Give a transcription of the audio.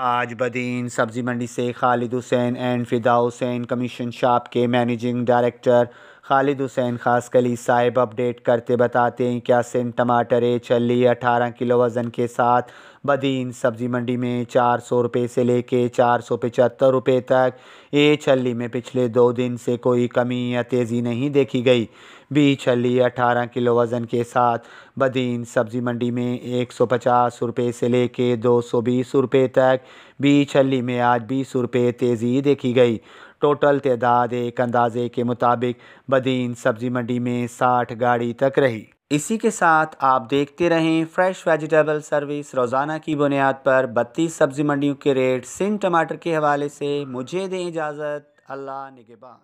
आज बदीन सब्ज़ी मंडी से Khalid Hussain and Fida Hussain commission shop के मैनेजिंग डायरेक्टर खालिद हुसैन खासकली साहिब अपडेट करते बताते हैं क्या सिम टमाटर ए छली अठारह किलो वज़न के साथ बदीन सब्ज़ी मंडी में चार सौ रुपये से लेके चार सौ पचहत्तर रुपये तक ए छली में पिछले दो दिन से कोई कमी या तेज़ी नहीं देखी गई बी छली अठारह किलो वज़न के साथ बदीन सब्ज़ी मंडी में एक सौ पचास रुपये से लेके दो सौ बीस रुपये तक बी छली में आज बीस रुपये तेज़ी देखी गई टोटल तदाद एक अंदाजे के मुताबिक बदीन सब्जी मंडी में साठ गाड़ी तक रही इसी के साथ आप देखते रहें फ्रेश वेजिटेबल सर्विस रोज़ाना की बुनियाद पर बत्तीस सब्जी मंडियों के रेट सिंह टमाटर के हवाले से मुझे दें इजाज़त अल्लाह निगेबान